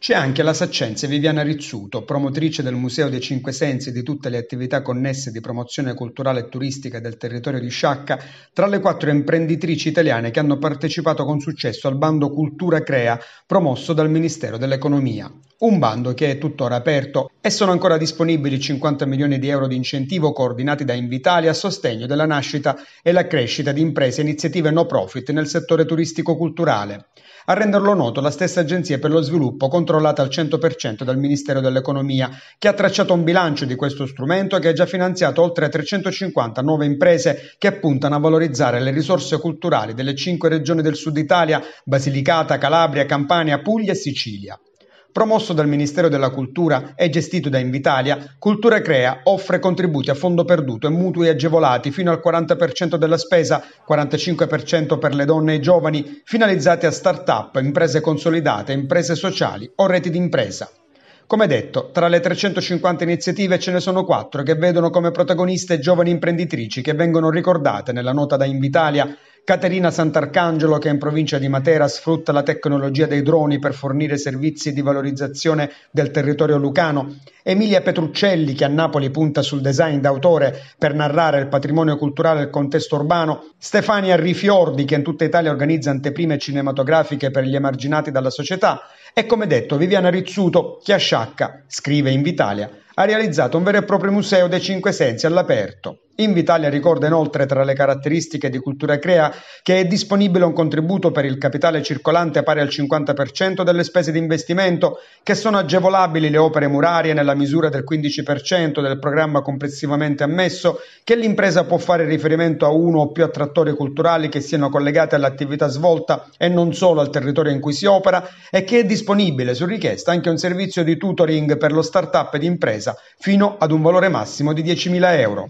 C'è anche la saccense Viviana Rizzuto, promotrice del Museo dei Cinque Sensi e di tutte le attività connesse di promozione culturale e turistica del territorio di Sciacca, tra le quattro imprenditrici italiane che hanno partecipato con successo al bando Cultura Crea, promosso dal Ministero dell'Economia. Un bando che è tuttora aperto e sono ancora disponibili 50 milioni di euro di incentivo coordinati da Invitalia a sostegno della nascita e la crescita di imprese e iniziative no profit nel settore turistico-culturale. A renderlo noto la stessa Agenzia per lo Sviluppo, controllata al 100% dal Ministero dell'Economia, che ha tracciato un bilancio di questo strumento che ha già finanziato oltre 350 nuove imprese che puntano a valorizzare le risorse culturali delle cinque regioni del Sud Italia, Basilicata, Calabria, Campania, Puglia e Sicilia. Promosso dal Ministero della Cultura e gestito da Invitalia, Cultura Crea offre contributi a fondo perduto e mutui agevolati fino al 40% della spesa, 45% per le donne e i giovani, finalizzati a start-up, imprese consolidate, imprese sociali o reti d'impresa. Come detto, tra le 350 iniziative ce ne sono quattro che vedono come protagoniste giovani imprenditrici che vengono ricordate nella nota da Invitalia Caterina Sant'Arcangelo, che in provincia di Matera sfrutta la tecnologia dei droni per fornire servizi di valorizzazione del territorio lucano, Emilia Petruccelli, che a Napoli punta sul design d'autore per narrare il patrimonio culturale e il contesto urbano, Stefania Rifiordi, che in tutta Italia organizza anteprime cinematografiche per gli emarginati dalla società, e come detto Viviana Rizzuto, che a Sciacca, scrive in Vitalia, ha realizzato un vero e proprio museo dei cinque sensi all'aperto. Invitalia ricorda inoltre tra le caratteristiche di Cultura Crea che è disponibile un contributo per il capitale circolante pari al 50% delle spese di investimento, che sono agevolabili le opere murarie nella misura del 15% del programma complessivamente ammesso, che l'impresa può fare riferimento a uno o più attrattori culturali che siano collegati all'attività svolta e non solo al territorio in cui si opera e che è disponibile su richiesta anche un servizio di tutoring per lo start-up di impresa fino ad un valore massimo di 10.000 euro.